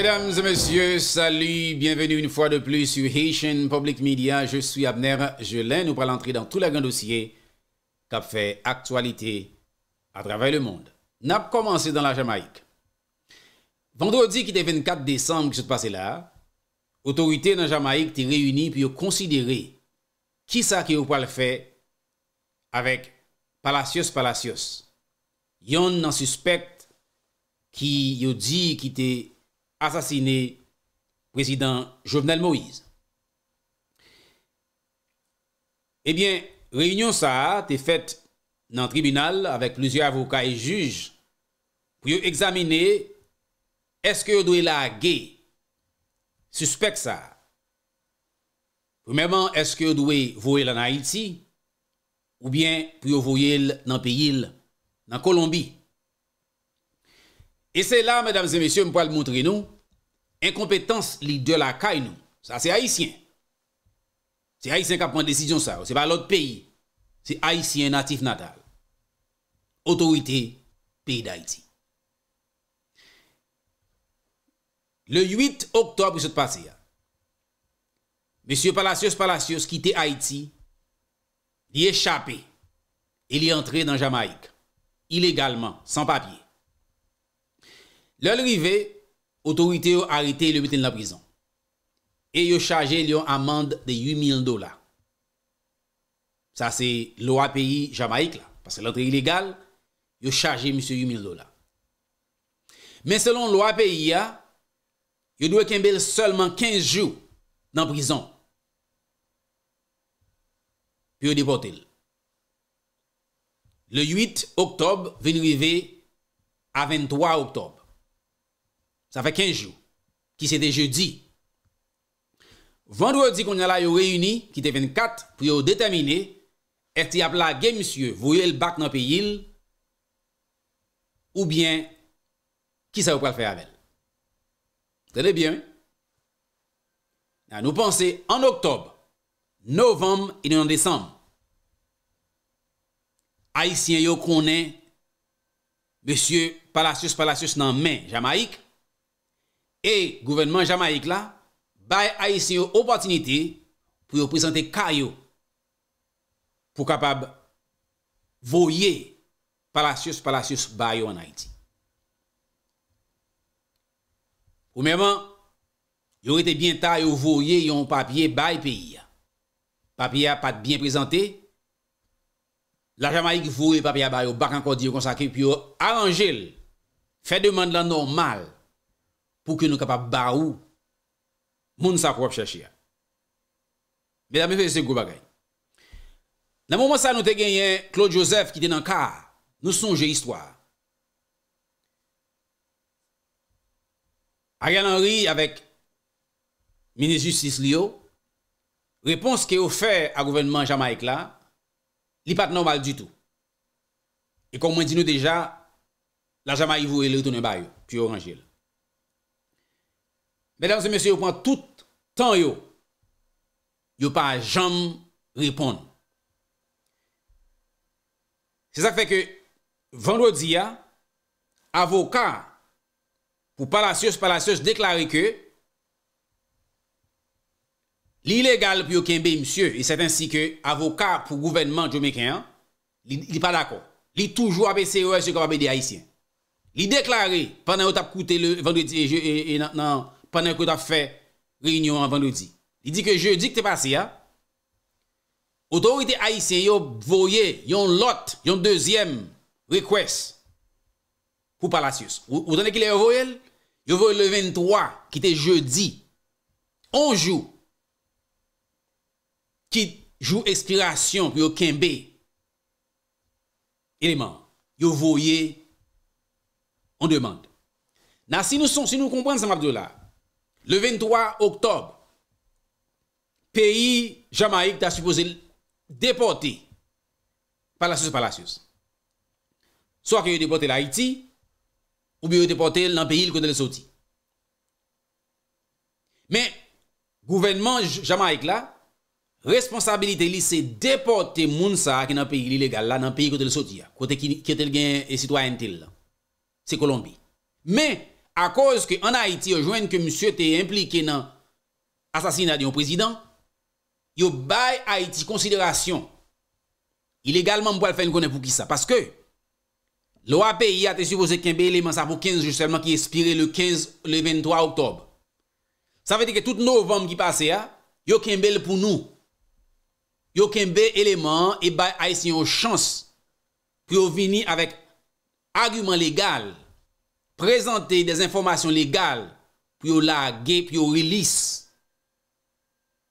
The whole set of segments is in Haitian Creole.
Mesdames et messieurs, salut, bienvenue une fois de plus sur Haitian Public Media. Je suis Abner, je l'aime ou pas l'entrée dans tout l'agrand dossier qui a fait actualité à travers le monde. On a commencé dans la Jamaïque. Vendredi qui était 24 décembre qui s'est passé là, autorité dans la Jamaïque s'est réunie et a considéré qui ça qui a pas le fait avec Palacios Palacios. Yon n'en suspecte qui a dit qu'il était... asasine prezident Jovenel Moïse. Ebyen, eh reynyon sa te fet nan tribunal avek plouzy avoka e juj pou yo examine eske yo dwe la ge, suspect sa. Pou mèman eske yo dwe vouye la na Haiti ou byen pou yo vouye la nan piye la, nan Kolombi. E se la, mèdames et messieurs, m pou al moutri nou, Inkompetans li de la kainou, sa se Haitien. Se Haitien ka pren de desisyon sa, se pa l'ot peyi, se Haitien natif natal. Otorite peyi d'Haiti. Le 8 octobre se te pase ya, M. Palasios Palasios kite Haiti, li echapé, li entré nan Jamaik, ilégalman, san papye. Leur rivé, Otorite yo arete yo biten la prizon. E yo chaje yo amande de 8000 dola. Sa se lo apayi Jamaik la. Pase l'otre iligal, yo chaje Mr. 8000 dola. Men selon lo apayi ya, yo dwe kembel solman 15 jou nan prizon. Pi yo depote l. Le 8 oktob veni vive a 23 oktob. Sa fe kenjou, ki se de jeudi. Vandwadi kon yon la yo reyouni, ki te 24, pou yo detamine, eti ap la gen monsye, vou yo el bak nan peyil, ou bien, ki sa non yo pral fey abel. Se de bien. Nou panse, an oktob, novem, yon an desam, aisyen yo konen, monsye, palasius, palasius nan men, jamaik, E gouvenman Jamaik la, bay a isi yo opotinite pou yo prezante kayo pou kapab voye palasyos-palasyos bayo an Haiti. Pou mèman, yo rete bien ta yo voye yon papye bayi peyi. Papye a pat bien prezante, la Jamaik voye papye a bayo bakan kondi yo konsake, pou yo aranjel, fè deman lan normal. pou kè nou kapap ba ou, moun sa pou wap chachia. Ben a mè fè se kou bagay. Nan mouman sa nou te genye, Claude Joseph ki de nan ka, nou sonje histoire. A gen anri, avèk mène justice li yo, repons kè ou fè a gouvenman Jamaik la, li pat nan mal du tou. E kon mwen di nou deja, la Jamaik vou e lè tonen bayo, pi oranje lè. mwen dan se monsye yo pwa tout tan yo, yo pa jam ripon. Se sa fe ke vandwodiya, avokat pou palasyos palasyos deklare ke li legal pou yo kenbe monsye e set ansi ke avokat pou gouvenman di omekan, li pa dako. Li toujou apese yo ase kwa apede aisyen. Li deklare pwennan yo tap koute le vandwodiya nan pandan kwa ta fe reynyon anvan lodi. Di di ke jeudi ki te pase ya, otorite a isye yo voye, yon lot, yon dezyem, rekwes, pou palasyus. Ou tane ki le yo voyel, yo voyel le 23, ki te jeudi, anjou, ki jou eksplorasyon, ki yo kembe, ki yo kembe, yon lot, yo voye, an demande. Na si nou kompren se map do la, Le 23 oktob, peyi Jamaik ta supose depote palasyus palasyus. So ak yo depote la Haiti, ou bi yo depote nan peyi l kote l soti. Men, gouvenman Jamaik la, responsabilite li se depote moun sa ak nan peyi l ilegal la nan peyi kote l soti ya. Kote ki etel gen esitwa entel la. Se Kolombi. Men, A koz ke an Haiti yo jwen ke msye te implike nan asasina diyon prezident, yo bay Haiti konsiderasyon i legalman mpo al fen konen pou ki sa. Paske, lo a peyi a te supo se kembe eleman sa pou 15 justelman ki espire le 23 oktob. Sa ve de ke tout novem ki pase ya, yo kembe le pou nou. Yo kembe eleman e bay Haitien yo chans pou yo vini avek agumen legal prezante des informasyon legal pou yon lage, pou yon relis,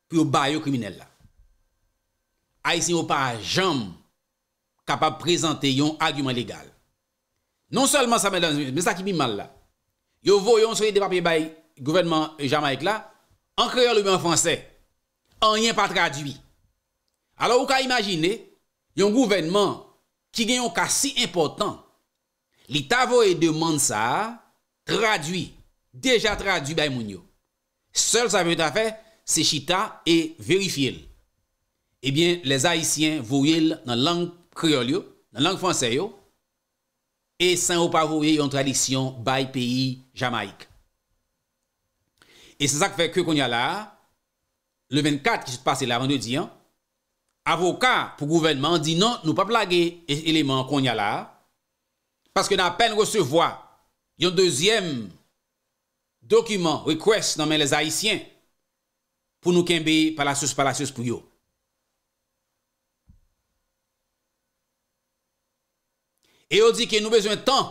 pou yon bayo kriminelle la. Ay se yon pa jam kapab prezante yon argument legal. Non selman sa mèdans, mè sa ki mi mal la, yon vò yon souye depapye bayi gouvernement Jamaik la, an kreyon lupan fansè, an yon pa tradwi. Alors ou ka imagine, yon gouvernement ki gen yon ka si important Li tavo e de Mansa tradwi, deja tradwi bay moun yo. Sol sa ven ta fe, se chita e verifi el. Ebyen, eh les Haitien vouye l nan lang kriol yo, nan lang franse yo, e san ou pa vouye yon tradisyon bay peyi Jamaik. E se sa kwe kwen yon la, le 24 ki se pase la, avoka pou gouvenman di nan nou pa plage eleman kwen yon la, Paske nan apen resevoa yon dezyem dokumen rekwes nan men les Haitien pou nou kembe palasyos palasyos pou yo. E yo di ki nou bezwen tan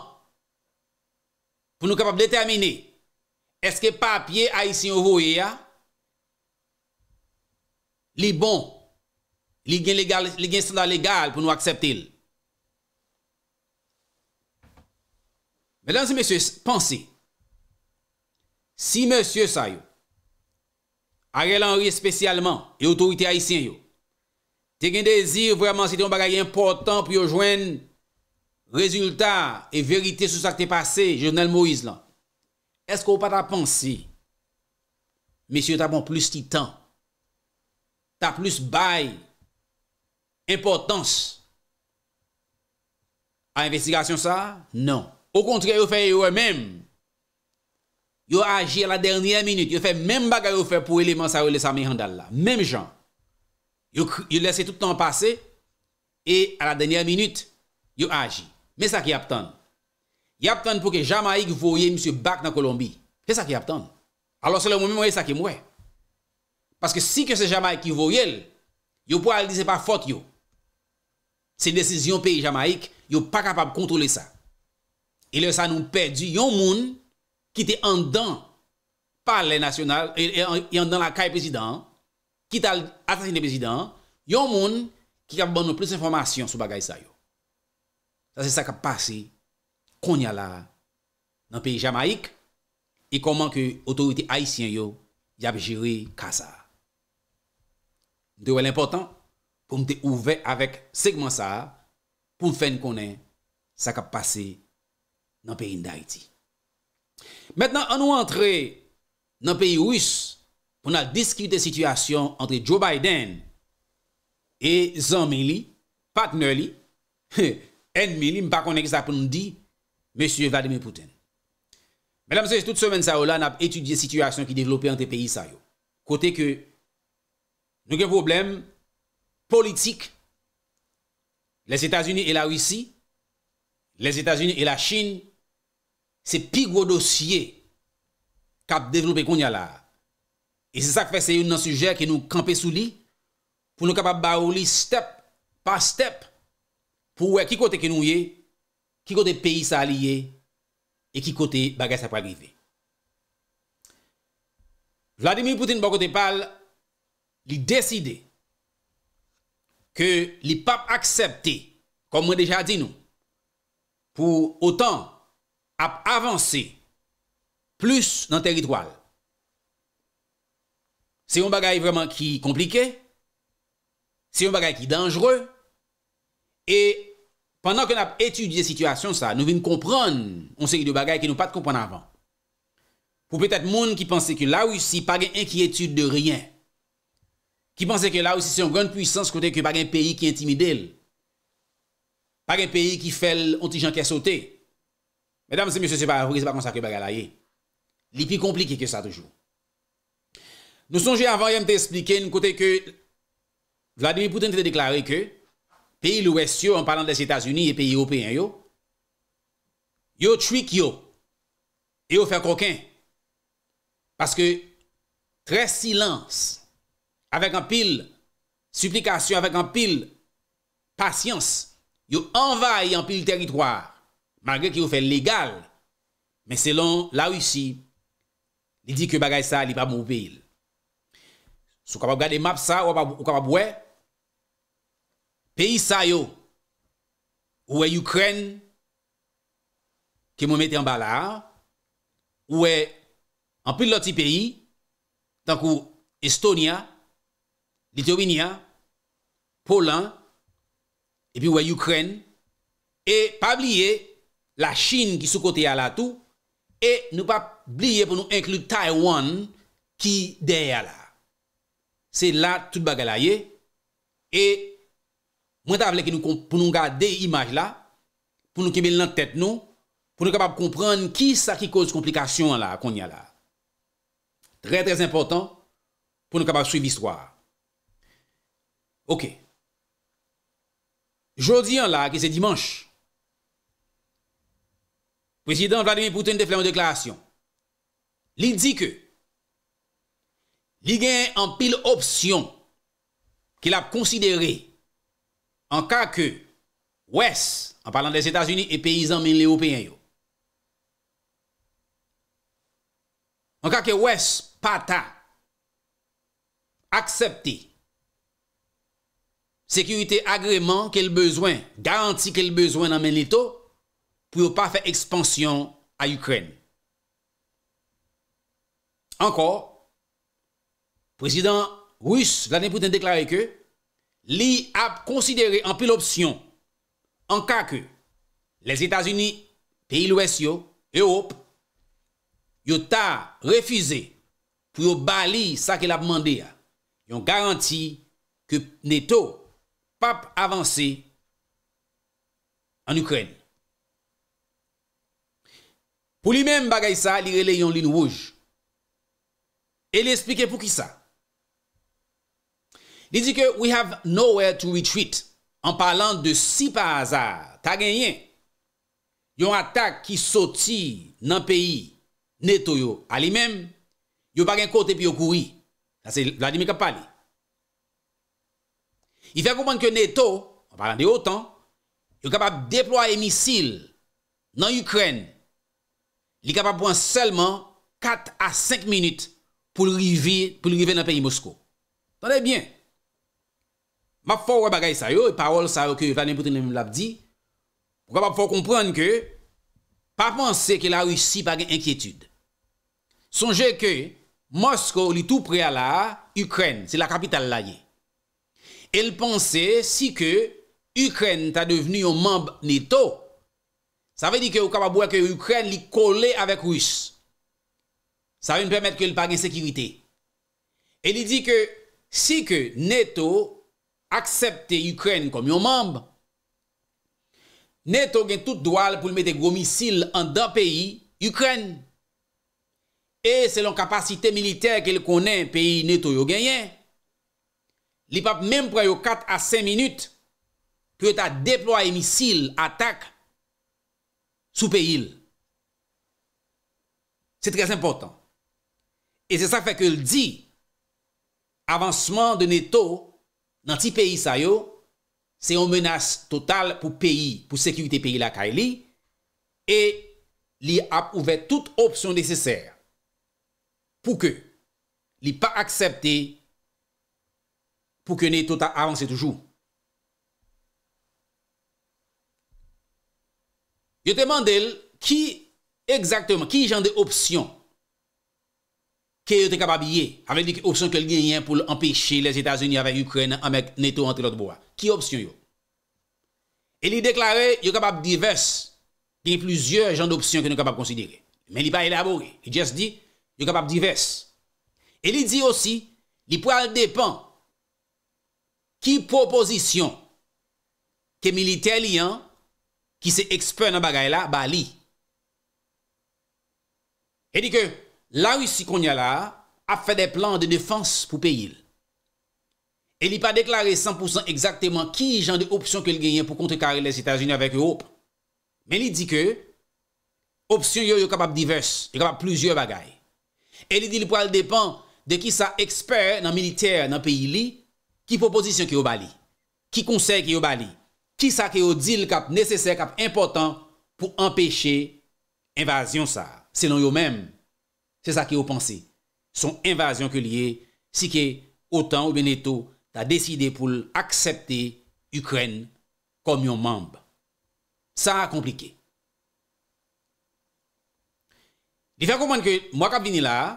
pou nou kapab detemine eske pa apye Haitien ou voye ya li bon, li gen standa legal pou nou akseptil. Bè lan se mè sè pensè, si mè sè sa yo, a rè lan rè spesyalman, e otorite ha isyen yo, te gen dezir vwèman se te yon bagay important pou yo jwen rezultat e verite sou sa te pase, jenel Moïse lan, eskou pa ta pensè, mè sè yo ta bon plus titan, ta plus bay, importans, a investigasyon sa, nan, Au contraire, ils fait eux-mêmes. Ils agissent à la dernière minute. Ils fait même bagarre ils fait pour élément ça les amis Handal là. Même gens. Ils laissez tout le temps passer et à la dernière minute, ils agi. Mais ça qui attend. Ils attend pour que Jamaïque voie M. Bak dans Colombie. C'est ça qui attend. Alors c'est le moment où ça qui Parce que si que c'est Jamaïque qui voie, ils pourraient dire que ce pas faute. C'est une décision pays Jamaïque, ils ne sont pas capable de contrôler ça. E lè sa nou pè di yon moun ki te andan par lè nasyonal e andan la kaye prezident ki tal atasine prezident yon moun ki kap ban nou plus informasyon sou bagay sa yo. Sa se sa kap pase konya la nan peyi Jamaik e koman ki otorite Haitien yo di ap jiri kasa. Mte wè lè important pou mte ouve avèk segman sa pou mfen konen sa kap pase yon moun. nan peyin d'Haïti. Mètenan, an nou antre nan peyi ouis, pou nan diskute situasyon antre Joe Biden e zanmè li, patnè li, ennè li, mpa konèk sa pou nou di, M. Vladimir Pouten. Mèdam se, tout semen sa ou la nan ap etudye situasyon ki developè an te peyi sa yo. Kote ke, nou gen problem politik les Etats-Unis e la Ouissi, les Etats-Unis e la Chine, se pi gwo dosye kap devlope kon ya la. E se sak fe se yon nan suje ki nou kampe sou li, pou nou kap ap ba ou li step pa step pou wè ki kote ki nou ye, ki kote peyi sa li ye, e ki kote bagay sa pralive. Vladimir Poutine bako te pal, li deside ke li pap aksepte kon mwen deja di nou, pou otan ap avansi plus nan teritwal. Se yon bagay vreman ki komplike, se yon bagay ki dangere, e, pandan ke nap etude de situasyon sa, nou vi m kompran on seri de bagay ki nou pat kompran avan. Pou petat moun ki pense ki la ou si pa gen enki etude de rien. Ki pense ki la ou si se yon gwen puissance kote ki pa gen peyi ki intimide el. Pa gen peyi ki fel ontijan ki a sotey. Mesdames et monsieurs, se pa kon sa kebe gala ye. Li pi komplike ke sa toujou. Nou sonje avan yon te esplike, nou kote ke, vladimipouten te deklari ke, peyi lwes yo, an palan des Etats-Unis, e peyi Européen yo, yo chwik yo, yo fe kroken, paske, tre silans, avek an pil suplikasyon, avek an pil pasyans, yo envay an pil teritwar, magre ki ou fe legal, men selon la ou bon si, li di ke bagay sa li pa mou pe il. Sou kapap gade map sa, ou kapap we, peyi sa yo, ou e Ukraine, ki mou mette an bala, ou e, an piloti peyi, tankou Estonia, Lithuania, Polan, e pi ou e Ukraine, e pabliye, la chine ki sou kote ya la tou, e nou pa bliye pou nou inklude Taiwan ki dey ya la. Se la tout baga la ye, e mwen ta avle ki nou pou nou ga dey imaj la, pou nou kemel nan tet nou, pou nou kapab kompren ki sa ki kouz komplikasyon la kon ya la. Tre trez important, pou nou kapab soub istwa. Ok. Jodi an la ki se dimansh, Président Vladimir Poutine defleman deklarasyon. Li di ke li gen an pil opsyon ki la konsidere an ka ke wès an parlant des Etats-Unis e peyizan men lé ou peyè yo. An ka ke wès pata aksepti sekurite agrément ke l bezwen, garanti ke l bezwen nan men lé tou pou yo pa fe ekspansyon a Ukren. Ankor, prezident rus, Vladimir Putin, deklarè ke, li ap konsidere an pil opsyon an ka ke les Etats-Unis, peyi lwes yo, Europe, yo ta refize pou yo bali sa ke la pman de ya. Yo garanti ke neto pap avanse an Ukren. Pou li men bagay sa, li rele yon lin wouj. E li explike pou ki sa. Li di ke, we have nowhere to retreat. An palan de si pa azar, ta gen yen. Yon atak ki soti nan peyi neto yo. A li men, yo bagen kote pi yo koui. La se vladimi kap pale. I fe koupan ke neto, an palan de o tan, yo kapap deploye misil nan Ukreni. li kapap pwant selman 4 a 5 minute pou li rive nan peyi Moskou. Tande bien. Mwap fwo wap bagay sa yo, e parol sa yo ke Vanim Poutinem lap di, mwap fwo kompran ke, pa fwans se ke la Rusi bagay enkyetude. Sonje ke, Moskou li tou pre ala Ukren, se la kapital la ye. El pwans se si ke Ukren ta deveni yo mamb neto, sa ve di ke yo kapabouwe ke Ukren li kole avek rous. Sa ve ni premet ke li pagen sekirite. E li di ke, si ke Neto aksepte Ukren kom yon mamb, Neto gen tout dral pou l mette gwo misil an dan peyi Ukren. E se lon kapasite militer ke li konen peyi Neto yo genyen, li pap mem pre yo kat a sen minut, kwe ta deploye misil, atak, sou peyil. Se trez important. E se sa fek el di, avanseman de neto nan ti pey sa yo, se yon menas total pou peyil, pou sekurite peyil la ka e li, e li ap ouve tout opsyon deseser, pou ke li pa aksepte, pou ke neto ta avanse toujou. Je demande qui exactement, qui genre d'options que vous êtes capable avec des options que gagne pour empêcher les États-Unis avec l'Ukraine avec NATO entre l'autre bois. Qui option yo? Et il déclaré, il est capable diverses, il y a plusieurs genres d'options que nous capable considérer. Mais il pas élaboré, il juste dit, il est capable diverses. Et il dit aussi, il dépendre dépend qui proposition que militaire ont ki se ekspert nan bagay la, bali. E di ke, la russi konya la, ap fè de plan de defans pou peyil. E li pa deklare 100% exactement ki jan de opsyon ke li genyen pou kontrekaril les Etats-Unis avèk Europe. Men li di ke, opsyon yo yo kapap divers, yo kapap plusieurs bagay. E li di li pou al depan de ki sa ekspert nan militer nan peyili, ki proposisyon ki yo bali, ki konsey ki yo bali. Ki sa ke yo dil kap nesesè, kap importan pou empèche invasyon sa. Se non yo mèm, se sa ke yo pansè. Son invasyon ke liye, si ke otan ou ben eto ta deside pou l'aksepte Ukren kom yon mamb. Sa a komplike. Di fè kompwen ke mwa kap vini la,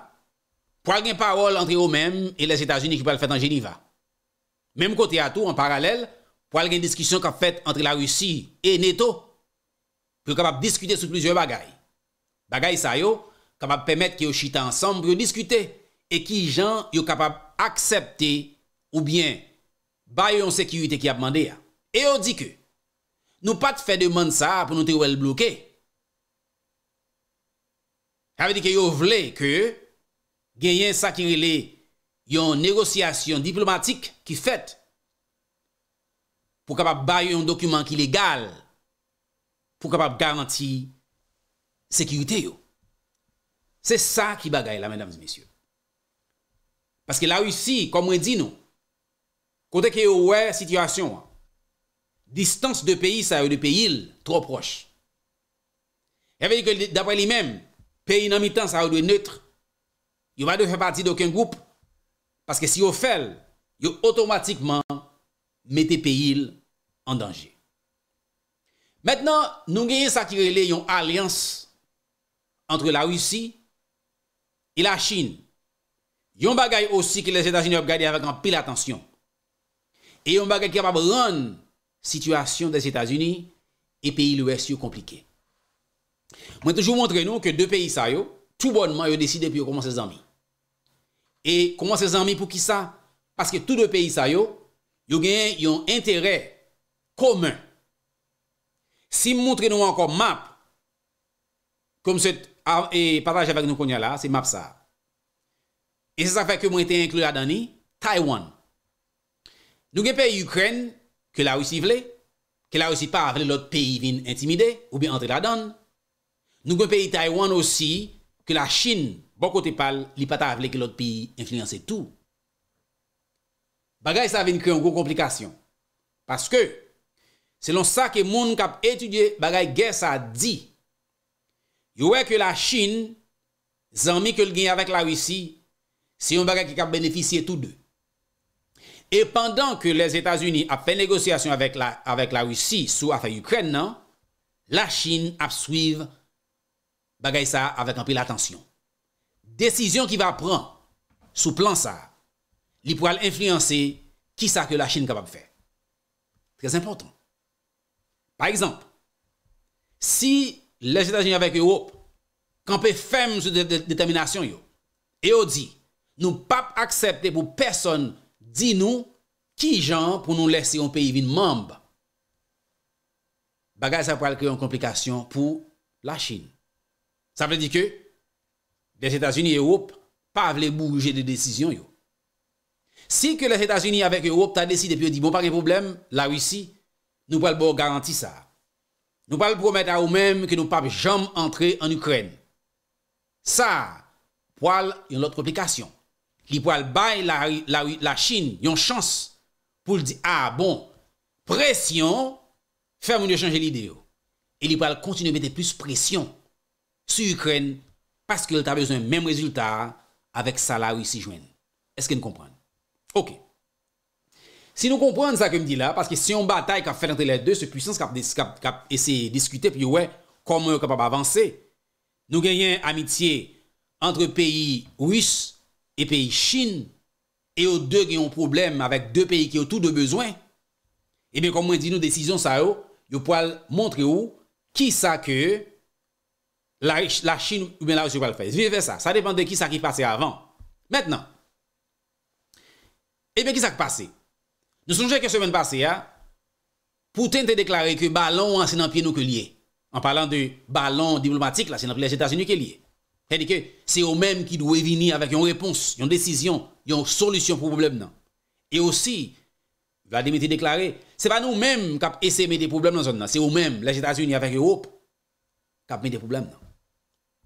pou al gen parol antre yo mèm e les Etats-Unis ki pou al fèt an Geniva. Mèm kote a tou, an paralèl, pou al gen diskisyon kap fèt entre la russi e neto, pou yo kapap diskute sou plizye bagay. Bagay sa yo, kapap pemet ki yo chite ansanm, pou yo diskute, e ki jan yo kapap aksepte ou bien, ba yo yon sekirite ki ap mande ya. E yo di ke, nou pat fè deman sa, pou nou te wel blokè. Kave di ke yo vle ke, gen yen sakirile yon negosyasyon diplomatik ki fèt pou kapap baye yon dokumen ki legal, pou kapap garanti sekiyote yo. Se sa ki bagay la, mèdames et mèsyò. Paske la ou si, kom mwen di nou, kote ke yo wè sityasyon, distans de peyi sa yo de peyi tro proche. E ve di ke dapre li mèm, peyi nan mi tan sa yo de neutre, yo vade fè pati d'okyon goup, paske si yo fèl, yo otomatikman mette peyi l danger. Maintenant, nous avons ça qui une alliance entre la Russie et la Chine. Yon bagay aussi que les États-Unis ont gardé avec un pile attention. Et yon bagay qui rendre situation des États-Unis et pays l'Ouest compliqué. Moi toujours montrer nous que deux pays ça tout bonnement ont décidé puis commencer ses amis. Et comment ses amis pour qui ça Parce que tous deux pays ça yo, intérêt S'i moutre nou ankon map Kom se E pataj avak nou kon ya la Se map sa E se sa fe ke mwen ete inklu la dani Taiwan Nou gen pe yu kren Ke la ou si vle Ke la ou si pa avle lot pe yi vin intimide Ou bin antre la dan Nou gen pe yi Taiwan osi Ke la Chin Bon kote pal Li pata avle ke lot pe yi Influense tou Bagay sa vin kren Gon komplikasyon Paske Selon sa ke moun kap etudye bagay gè sa di, yowè ke la Chine zanmi ke l genye avèk la Ouissi, se yon bagay ki kap beneficye tout dè. E pandan ke les Etats-Unis ap fè negosyasyon avèk la Ouissi sou afè Ukren nan, la Chine ap swiv bagay sa avèk anpil atensyon. Desisyon ki va pran sou plan sa, li pou al influense ki sa ke la Chine kap ap fè. Très important. Par exemple, si les Etats-Unis avek Europe kanpe fem sou determinasyon yo, yo di nou pap aksepte pou person di nou ki jan pou nou lesi yon peyi vin mamba. Bagay sa pou alke yon komplikasyon pou la Chine. Sa ple di ke, les Etats-Unis Europe pa vle bouje de desisyon yo. Si ke les Etats-Unis avek Europe ta desi bon, de pi yo di bon pari problem la Wisi, Nou pou al bo garanti sa. Nou pou al promette a ou mem ke nou pape jam entre en Ukren. Sa, pou al yon lotre plikasyon. Li pou al bay la chine yon chans pou l di, a, bon, presyon, fermouni chanje l'ideo. E li pou al kontine mette plus presyon su Ukren, paske l ta vezon menm rezultat avek sa la ou yisi jwen. Eske nou kompran? Ok. Si nou komprende sa kem di la, paske si yon batay ka fèl entre lè dè, se pwisans ka ese diskute, pi yo wè, komwen yo kapap avanse, nou genyen amitye antre peyi rus e peyi chine, e yo dè genyon problem avèk dè peyi ki yo tout dè bezwen, e ben komwen di nou desizyon sa yo, yo poual montre yo ki sa ke la chine ou ben la chine poual fè. Viye fè sa, sa depen de ki sa ki pase avan. Mètnen, eh e ben ki sa ki pase? Nou soujè kè semen basè ya, Pouten te deklare ke balon an senan piye nou ke liye. An palan de balon diplomatik la, senan piye lè jètasyon yè ke liye. Kè di kè, se yo mèm ki dwe vini avèk yon repons, yon desisyon, yon solisyon pou blèm nan. E osi, vè a dimite deklare, se pa nou mèm kap ese me de blèm nan zon nan. Se yo mèm lè jètasyon yè avèk Europe, kap me de blèm nan.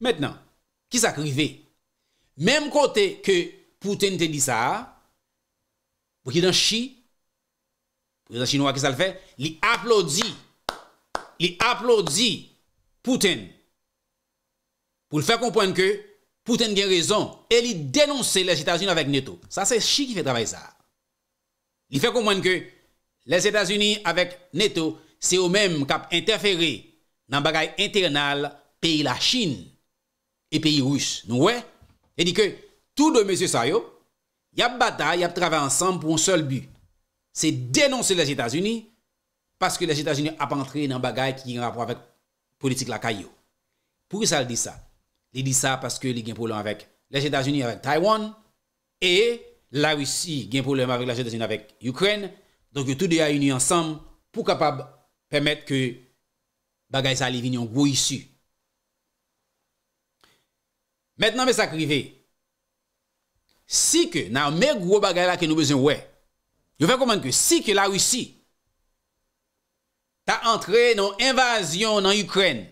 Mètenan, ki sa krive? Mèm kote ke Pouten te di sa, wè ki dan chi, li aplodi li aplodi Pouten pou l fè kompwen ke Pouten gen rezon e li denonse les Etats-Unis avèk Neto sa se chi ki fè travè sa li fè kompwen ke les Etats-Unis avèk Neto se ou mèm kap interfère nan bagay internal peyi la Chin e peyi rous nou wè e di ke tou do mè sè sa yo yap batay yap travè ansam pou un sol but Se denonse les Etats-Unis paske les Etats-Unis apantre nan bagay ki gen rapor avèk politik la kayo. Pou y sa l di sa? Li di sa paske li gen polèm avèk les Etats-Unis avèk Taiwan e la Rissi gen polèm avèk la Etats-Unis avèk Ukraine. Donk yo tout de a yoni ansam pou kapab pèmèt ke bagay sa li vin yon gwo issu. Mèt nan mè sa krive, si ke nan mè gwo bagay la ki nou bezon wè, Yo fè koman ke si ke la russi ta antre nou invasyon nan Ukren,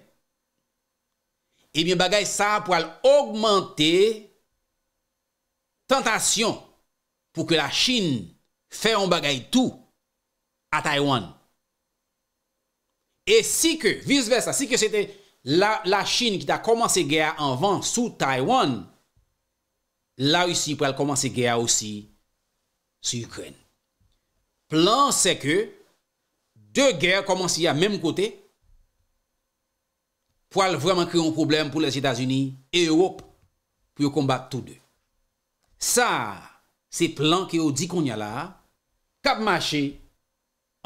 e ebyen bagay sa pou al augmente tentasyon pou ke la chine fè an bagay tou a Taiwan. E si ke vis-versa, si ke se te la chine ki ta komanse gaya anvan sou Taiwan, la russi pou al komanse gaya osi sou Ukren. plan se ke de ger komansi a mem kote pou al vreman kre yon problem pou les Etats-Unis e Europe pou yon kombat tout de. Sa, se plan ki yo di kon ya la, kap mache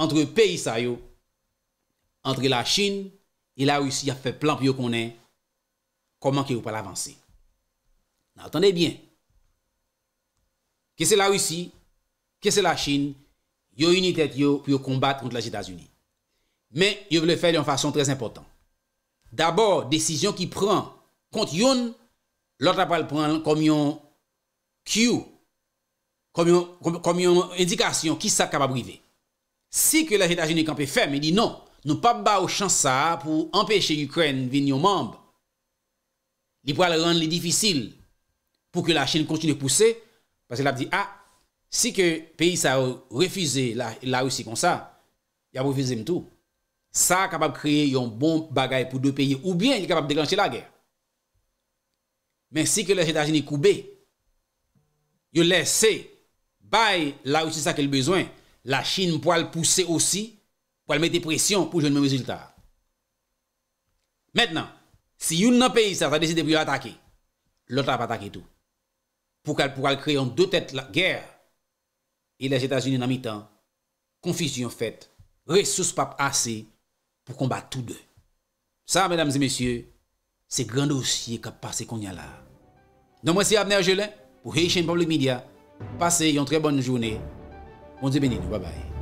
antre peyi sa yo, antre la Chin e la Rusi a fe plan pou yon konen komansi ki yo pal avansi. N'atande bien. Ke se la Rusi, ke se la Chin, yo une tête yo pour combattre contre les États-Unis. Mais yo veut le faire d'une façon très importante. D'abord, décision qui prend contre yon, l'autre pas le prendre comme yon Q, comme une comme, comme indication qui ça capable arriver. Si que les États-Unis sont ferme, il dit non, nous pas ba au chance ça pour empêcher l'Ukraine venir un membre. Il pourra le rendre difficile pour que la Chine continue de pousser parce qu'elle a dit ah si que pays ça refusé la, Russie comme ça, il a refusé tout. Ça capable de créer un bon bagage pour deux pays ou bien il est capable de déclencher la guerre. Mais si que les États-Unis coupé, ils laissent bail la Russie ça qu'elle besoin, la Chine pour le pousser aussi pour mettre pression pour jouer le même résultat. Maintenant, si un pays ça a décidé de attaquer, l'autre va attaquer tout. Pour qu'elle puisse créer en deux têtes la guerre E les Etats-Unis nan mi tan, konfisyon fèt, resouspap ase pou kombat tout de. Sa, mesdames et messieurs, se grand dossier ka pase kon n'ya la. Non mwen si apne a jelè, pou heye chen papli midya, pase yon tre bonne jounè. Mounse bon benin, wabaye.